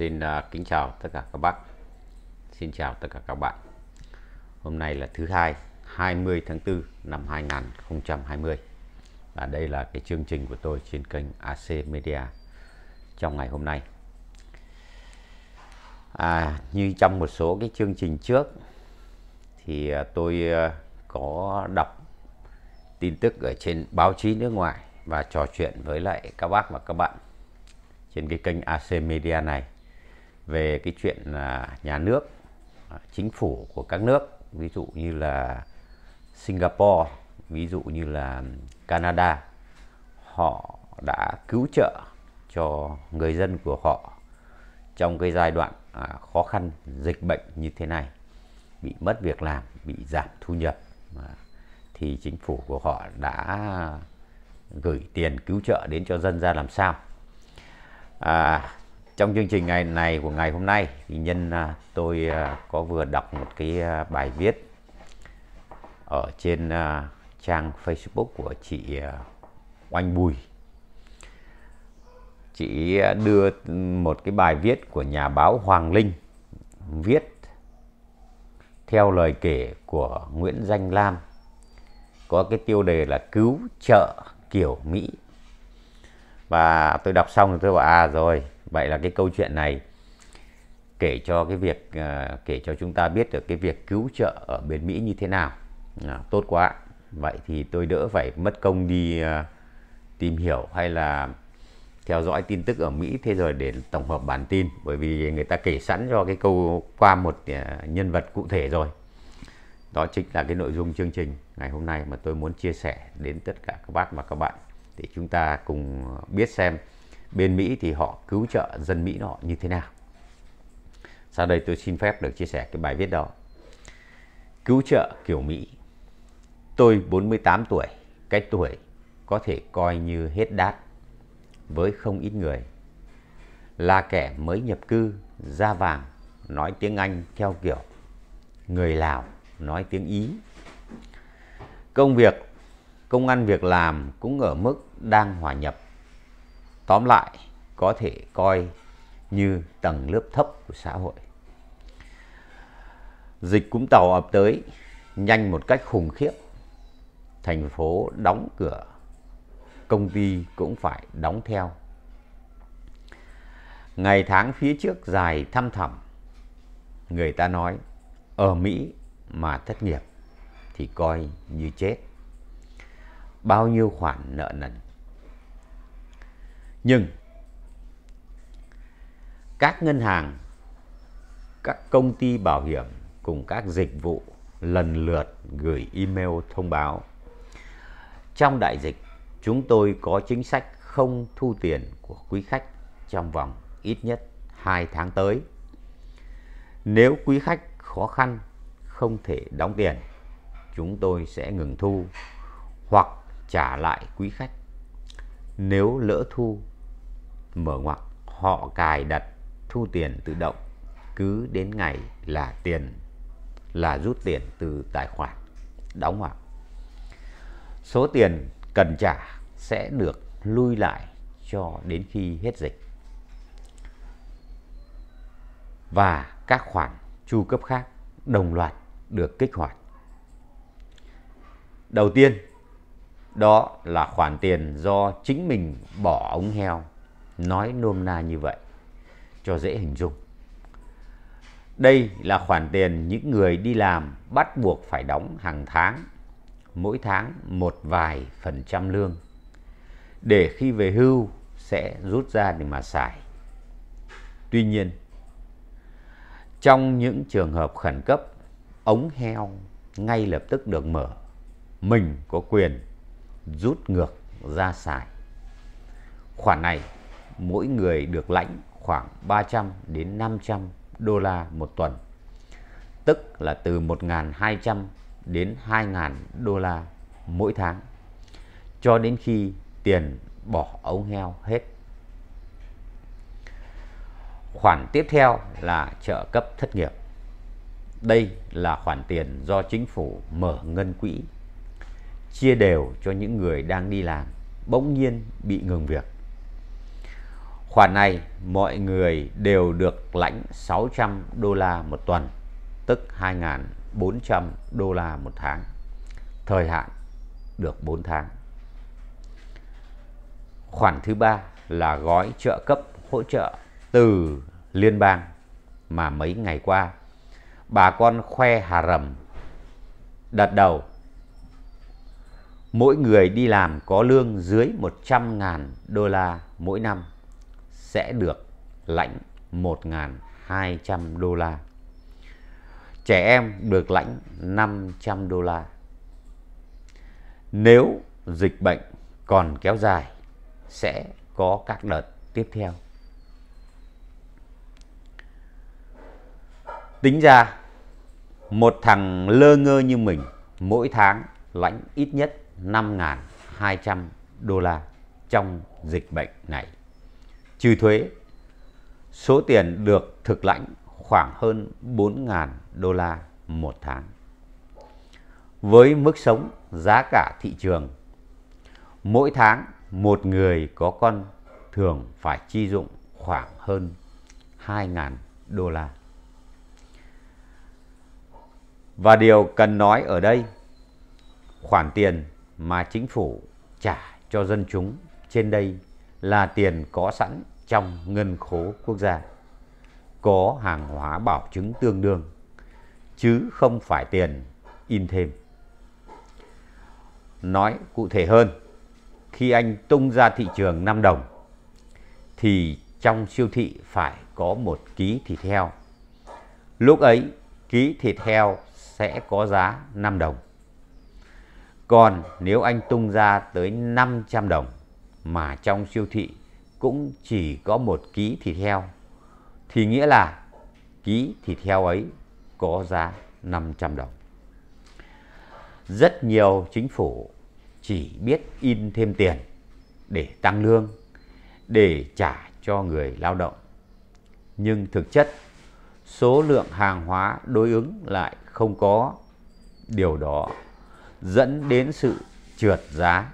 Xin uh, kính chào tất cả các bác. Xin chào tất cả các bạn. Hôm nay là thứ hai, 20 tháng 4 năm 2020. Và đây là cái chương trình của tôi trên kênh AC Media trong ngày hôm nay. À, như trong một số cái chương trình trước thì uh, tôi uh, có đọc tin tức ở trên báo chí nước ngoài và trò chuyện với lại các bác và các bạn trên cái kênh AC Media này về cái chuyện là nhà nước à, chính phủ của các nước ví dụ như là Singapore ví dụ như là Canada họ đã cứu trợ cho người dân của họ trong cái giai đoạn à, khó khăn dịch bệnh như thế này bị mất việc làm bị giảm thu nhập à, thì chính phủ của họ đã gửi tiền cứu trợ đến cho dân ra làm sao à, trong chương trình ngày này của ngày hôm nay thì nhân à, tôi à, có vừa đọc một cái à, bài viết ở trên trang Facebook của chị Oanh Bùi. Chị đưa một cái bài viết của nhà báo Hoàng Linh viết theo lời kể của Nguyễn Danh Lam có cái tiêu đề là cứu trợ kiểu Mỹ và tôi đọc xong thì tôi bảo à rồi vậy là cái câu chuyện này kể cho cái việc à, kể cho chúng ta biết được cái việc cứu trợ ở bên Mỹ như thế nào à, tốt quá vậy thì tôi đỡ phải mất công đi à, tìm hiểu hay là theo dõi tin tức ở Mỹ thế rồi để tổng hợp bản tin bởi vì người ta kể sẵn cho cái câu qua một à, nhân vật cụ thể rồi đó chính là cái nội dung chương trình ngày hôm nay mà tôi muốn chia sẻ đến tất cả các bác và các bạn để chúng ta cùng biết xem bên Mỹ thì họ cứu trợ dân Mỹ họ như thế nào. Sau đây tôi xin phép được chia sẻ cái bài viết đó. Cứu trợ kiểu Mỹ. Tôi 48 tuổi, cái tuổi có thể coi như hết đát với không ít người. Là kẻ mới nhập cư, da vàng, nói tiếng Anh theo kiểu người Lào nói tiếng Ý. Công việc, công ăn việc làm cũng ở mức đang hòa nhập tóm lại có thể coi như tầng lớp thấp của xã hội. Dịch cúm tàu ập tới nhanh một cách khủng khiếp. Thành phố đóng cửa, công ty cũng phải đóng theo. Ngày tháng phía trước dài thăm thẳm, người ta nói ở Mỹ mà thất nghiệp thì coi như chết. Bao nhiêu khoản nợ nần nhưng các ngân hàng các công ty bảo hiểm cùng các dịch vụ lần lượt gửi email thông báo trong đại dịch chúng tôi có chính sách không thu tiền của quý khách trong vòng ít nhất 2 tháng tới. Nếu quý khách khó khăn không thể đóng tiền, chúng tôi sẽ ngừng thu hoặc trả lại quý khách. Nếu lỡ thu mở ngoặc họ cài đặt thu tiền tự động cứ đến ngày là tiền là rút tiền từ tài khoản đóng ngoặc số tiền cần trả sẽ được lui lại cho đến khi hết dịch và các khoản chu cấp khác đồng loạt được kích hoạt đầu tiên đó là khoản tiền do chính mình bỏ ống heo nói nôm na như vậy cho dễ hình dung. Đây là khoản tiền những người đi làm bắt buộc phải đóng hàng tháng, mỗi tháng một vài phần trăm lương, để khi về hưu sẽ rút ra để mà xài. Tuy nhiên, trong những trường hợp khẩn cấp, ống heo ngay lập tức được mở. Mình có quyền rút ngược ra xài. Khoản này mỗi người được lãnh khoảng 300 đến 500 đô la một tuần, tức là từ 1.200 đến 2.000 đô la mỗi tháng, cho đến khi tiền bỏ ống heo hết. Khoản tiếp theo là trợ cấp thất nghiệp. Đây là khoản tiền do chính phủ mở ngân quỹ chia đều cho những người đang đi làm bỗng nhiên bị ngừng việc khoản này mọi người đều được lãnh 600 đô la một tuần, tức 2.400 đô la một tháng. Thời hạn được 4 tháng. Khoản thứ ba là gói trợ cấp hỗ trợ từ liên bang mà mấy ngày qua bà con khoe Hà Rầm đợt đầu mỗi người đi làm có lương dưới 100.000 đô la mỗi năm sẽ được lãnh 1.200 đô la. Trẻ em được lãnh 500 đô la. Nếu dịch bệnh còn kéo dài sẽ có các đợt tiếp theo. Tính ra một thằng lơ ngơ như mình mỗi tháng lãnh ít nhất 5.200 đô la trong dịch bệnh này trừ thuế. Số tiền được thực lãnh khoảng hơn 4.000 đô la một tháng. Với mức sống giá cả thị trường, mỗi tháng một người có con thường phải chi dụng khoảng hơn 2.000 đô la. Và điều cần nói ở đây, khoản tiền mà chính phủ trả cho dân chúng trên đây là tiền có sẵn trong ngân khố quốc gia có hàng hóa bảo chứng tương đương chứ không phải tiền in thêm. Nói cụ thể hơn, khi anh tung ra thị trường 5 đồng thì trong siêu thị phải có một ký thịt heo. Lúc ấy ký thịt heo sẽ có giá 5 đồng. Còn nếu anh tung ra tới 500 đồng mà trong siêu thị cũng chỉ có một ký thịt heo. Thì nghĩa là ký thịt heo ấy có giá 500 đồng. Rất nhiều chính phủ chỉ biết in thêm tiền để tăng lương, để trả cho người lao động. Nhưng thực chất, số lượng hàng hóa đối ứng lại không có. Điều đó dẫn đến sự trượt giá,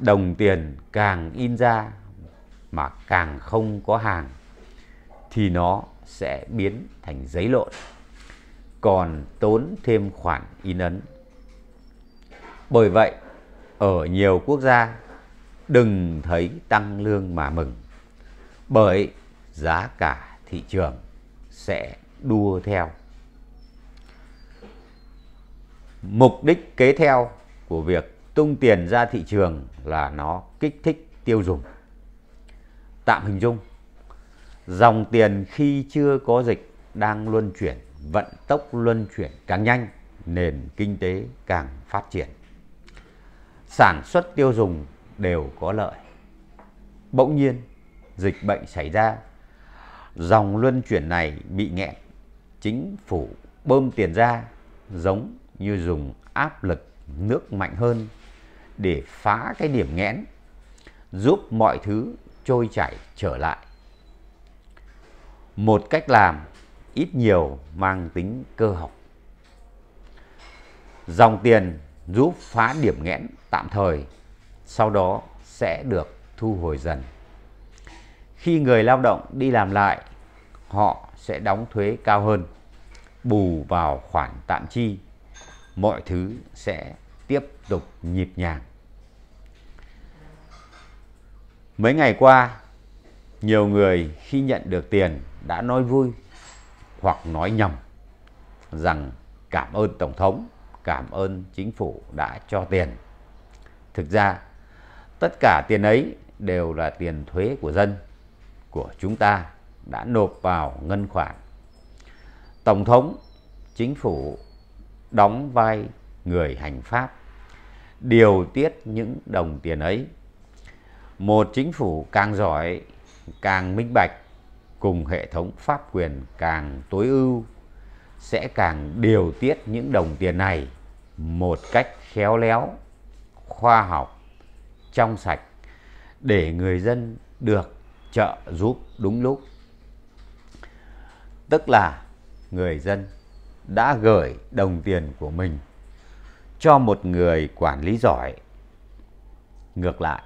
đồng tiền càng in ra mà càng không có hàng thì nó sẽ biến thành giấy lộn còn tốn thêm khoản in ấn bởi vậy ở nhiều quốc gia đừng thấy tăng lương mà mừng bởi giá cả thị trường sẽ đua theo mục đích kế theo của việc tung tiền ra thị trường là nó kích thích tiêu dùng tạm hình dung dòng tiền khi chưa có dịch đang luân chuyển vận tốc luân chuyển càng nhanh nền kinh tế càng phát triển sản xuất tiêu dùng đều có lợi bỗng nhiên dịch bệnh xảy ra dòng luân chuyển này bị nghẹn chính phủ bơm tiền ra giống như dùng áp lực nước mạnh hơn để phá cái điểm nghẽn giúp mọi thứ trôi chảy trở lại. Một cách làm ít nhiều mang tính cơ học. Dòng tiền giúp phá điểm nghẽn tạm thời, sau đó sẽ được thu hồi dần. Khi người lao động đi làm lại, họ sẽ đóng thuế cao hơn, bù vào khoản tạm chi. Mọi thứ sẽ tiếp tục nhịp nhàng. Mấy ngày qua, nhiều người khi nhận được tiền đã nói vui hoặc nói nhầm rằng cảm ơn Tổng thống, cảm ơn chính phủ đã cho tiền. Thực ra, tất cả tiền ấy đều là tiền thuế của dân, của chúng ta đã nộp vào ngân khoản. Tổng thống, chính phủ đóng vai người hành pháp, điều tiết những đồng tiền ấy một chính phủ càng giỏi càng minh bạch cùng hệ thống pháp quyền càng tối ưu sẽ càng điều tiết những đồng tiền này một cách khéo léo khoa học trong sạch để người dân được trợ giúp đúng lúc tức là người dân đã gửi đồng tiền của mình cho một người quản lý giỏi ngược lại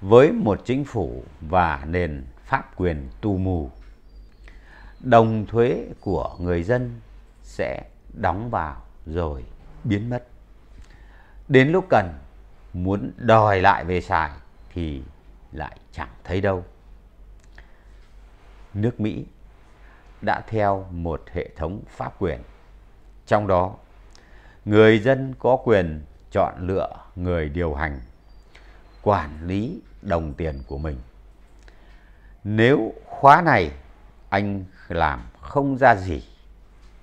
với một chính phủ và nền pháp quyền tù mù. Đồng thuế của người dân sẽ đóng vào rồi biến mất. Đến lúc cần muốn đòi lại về xài thì lại chẳng thấy đâu. Nước Mỹ đã theo một hệ thống pháp quyền. Trong đó, người dân có quyền chọn lựa người điều hành quản lý đồng tiền của mình. Nếu khóa này anh làm không ra gì,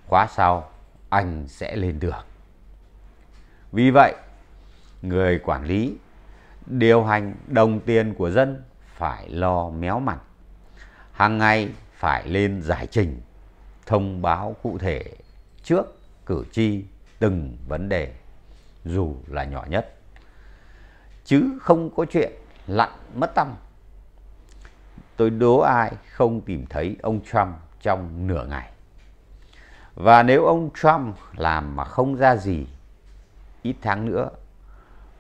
khóa sau anh sẽ lên được. Vì vậy, người quản lý điều hành đồng tiền của dân phải lo méo mặt. Hàng ngày phải lên giải trình, thông báo cụ thể trước cử tri từng vấn đề dù là nhỏ nhất chứ không có chuyện lặn mất tâm. Tôi đố ai không tìm thấy ông Trump trong nửa ngày. Và nếu ông Trump làm mà không ra gì, ít tháng nữa,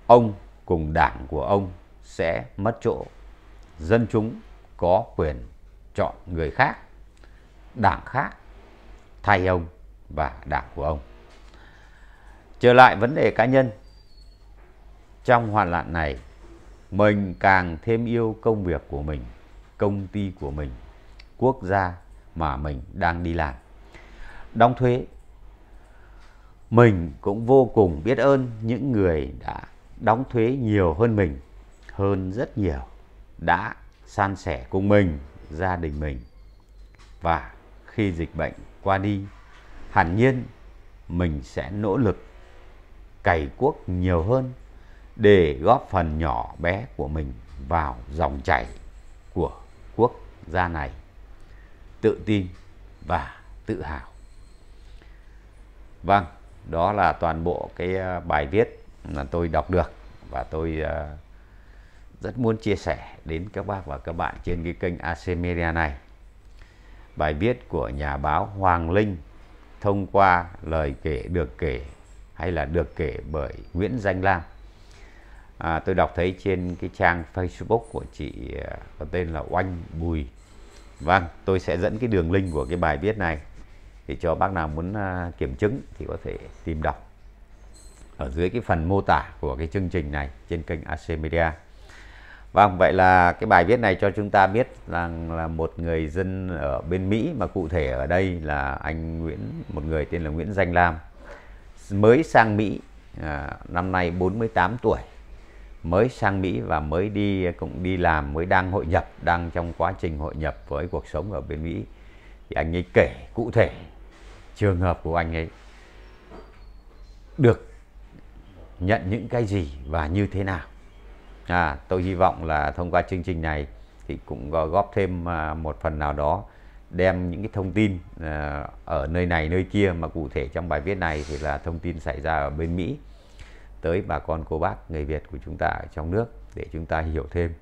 ông cùng đảng của ông sẽ mất chỗ. Dân chúng có quyền chọn người khác, đảng khác, thay ông và đảng của ông. Trở lại vấn đề cá nhân, trong hoạn nạn này, mình càng thêm yêu công việc của mình, công ty của mình, quốc gia mà mình đang đi làm. Đóng thuế, mình cũng vô cùng biết ơn những người đã đóng thuế nhiều hơn mình, hơn rất nhiều, đã san sẻ cùng mình, gia đình mình. Và khi dịch bệnh qua đi, hẳn nhiên mình sẽ nỗ lực cày cuốc nhiều hơn để góp phần nhỏ bé của mình vào dòng chảy của quốc gia này tự tin và tự hào vâng đó là toàn bộ cái ờ, bài viết mà tôi đọc được và tôi ờ, rất muốn chia sẻ đến các bác và các bạn trên cái kênh AC Media này bài viết của nhà báo Hoàng Linh thông qua lời kể được kể hay là được kể bởi Nguyễn Danh Lam à, tôi đọc thấy trên cái trang Facebook của chị à, có tên là Oanh Bùi vâng tôi sẽ dẫn cái đường link của cái bài viết này thì cho bác nào muốn à, kiểm chứng thì có thể tìm đọc ở dưới cái phần mô tả của cái chương trình này trên kênh AC Media Vâng, vậy là cái bài viết này cho chúng ta biết rằng là một người dân ở bên Mỹ mà cụ thể ở đây là anh Nguyễn, một người tên là Nguyễn Danh Lam mới sang Mỹ à, năm nay 48 tuổi mới sang Mỹ và mới đi cũng đi làm mới đang hội nhập đang trong quá trình hội nhập với cuộc sống ở bên Mỹ thì anh ấy kể cụ thể trường hợp của anh ấy được nhận những cái gì và như thế nào à tôi hy vọng là thông qua chương trình này thì cũng góp thêm à, một phần nào đó đem những cái thông tin à, ở nơi này nơi kia mà cụ thể trong bài viết này thì là thông tin xảy ra ở bên Mỹ tới bà con cô bác người Việt của chúng ta ở trong nước để chúng ta hiểu thêm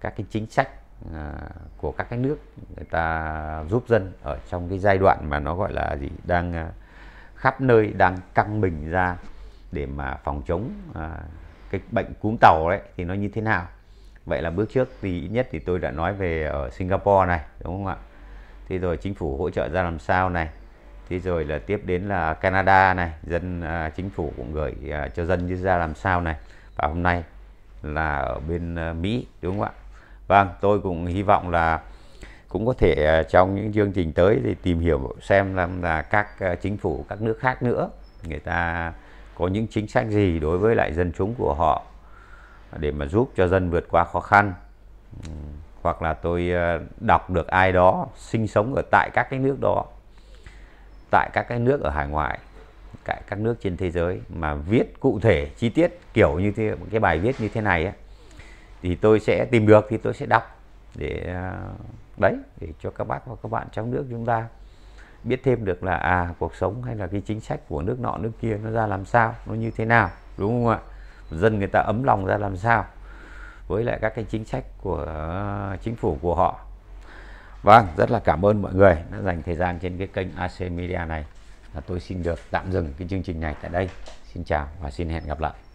các cái chính sách à, của các cái nước người ta giúp dân ở trong cái giai đoạn mà nó gọi là gì đang à, khắp nơi đang căng mình ra để mà phòng chống à, cái bệnh cúm tàu đấy thì nó như thế nào vậy là bước trước thì ít nhất thì tôi đã nói về ở Singapore này đúng không ạ thế rồi chính phủ hỗ trợ ra làm sao này thế rồi là tiếp đến là Canada này dân à, chính phủ cũng gửi à, cho dân như ra làm sao này và hôm nay là ở bên à, Mỹ đúng không ạ vâng tôi cũng hy vọng là cũng có thể à, trong những chương trình tới thì tìm hiểu xem là, là các à, chính phủ các nước khác nữa người ta có những chính sách gì đối với lại dân chúng của họ để mà giúp cho dân vượt qua khó khăn hoặc là tôi à, đọc được ai đó sinh sống ở tại các cái nước đó tại các cái nước ở hải ngoại tại các nước trên thế giới mà viết cụ thể chi tiết kiểu như thế cái bài viết như thế này ấy, thì tôi sẽ tìm được thì tôi sẽ đọc để à, đấy để cho các bác và các bạn trong nước chúng ta biết thêm được là à cuộc sống hay là cái chính sách của nước nọ nước kia nó ra làm sao nó như thế nào đúng không ạ dân người ta ấm lòng ra làm sao với lại các cái chính sách của à, chính phủ của họ Vâng, rất là cảm ơn mọi người đã dành thời gian trên cái kênh AC Media này. Tôi xin được tạm dừng cái chương trình này tại đây. Xin chào và xin hẹn gặp lại.